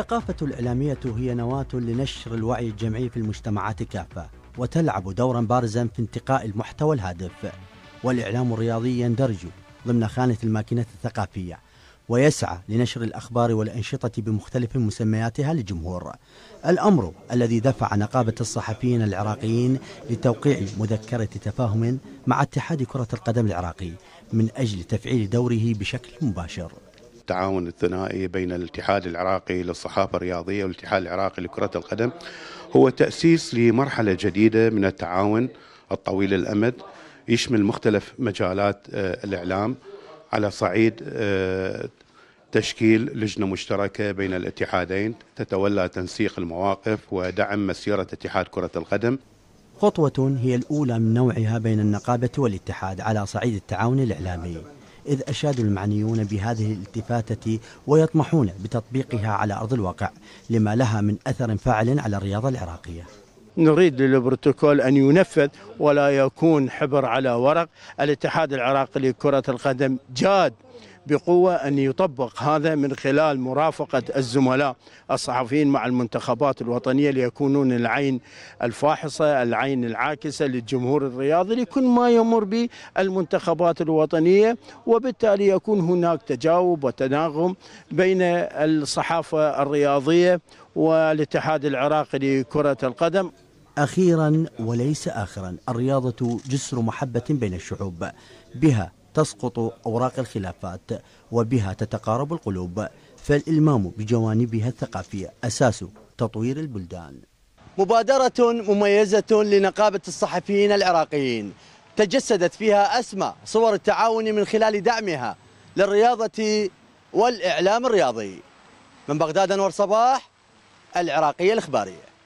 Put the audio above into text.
الثقافة الإعلامية هي نواة لنشر الوعي الجمعي في المجتمعات كافة وتلعب دورا بارزا في انتقاء المحتوى الهادف والإعلام الرياضي يندرج ضمن خانة الماكينة الثقافية ويسعى لنشر الأخبار والأنشطة بمختلف مسمياتها للجمهور الأمر الذي دفع نقابة الصحفيين العراقيين لتوقيع مذكرة تفاهم مع اتحاد كرة القدم العراقي من أجل تفعيل دوره بشكل مباشر التعاون الثنائي بين الاتحاد العراقي للصحافة الرياضية والاتحاد العراقي لكرة القدم هو تأسيس لمرحلة جديدة من التعاون الطويل الأمد يشمل مختلف مجالات آه، الإعلام على صعيد آه، تشكيل لجنة مشتركة بين الاتحادين تتولى تنسيق المواقف ودعم مسيرة اتحاد كرة القدم خطوة هي الأولى من نوعها بين النقابة والاتحاد على صعيد التعاون الإعلامي إذ أشاد المعنيون بهذه الالتفاتة ويطمحون بتطبيقها على أرض الواقع لما لها من أثر فاعل على الرياضة العراقية نريد للبروتوكول أن ينفذ ولا يكون حبر على ورق الاتحاد العراقي لكرة القدم جاد بقوة أن يطبق هذا من خلال مرافقة الزملاء الصحفيين مع المنتخبات الوطنية ليكونون العين الفاحصة العين العاكسة للجمهور الرياضي لكل ما يمر به المنتخبات الوطنية وبالتالي يكون هناك تجاوب وتناغم بين الصحافة الرياضية والاتحاد العراقي لكرة القدم أخيرا وليس آخرا الرياضة جسر محبة بين الشعوب بها تسقط أوراق الخلافات وبها تتقارب القلوب فالإلمام بجوانبها الثقافية أساس تطوير البلدان مبادرة مميزة لنقابة الصحفيين العراقيين تجسدت فيها أسمى صور التعاون من خلال دعمها للرياضة والإعلام الرياضي من بغداد أنور صباح العراقية الإخبارية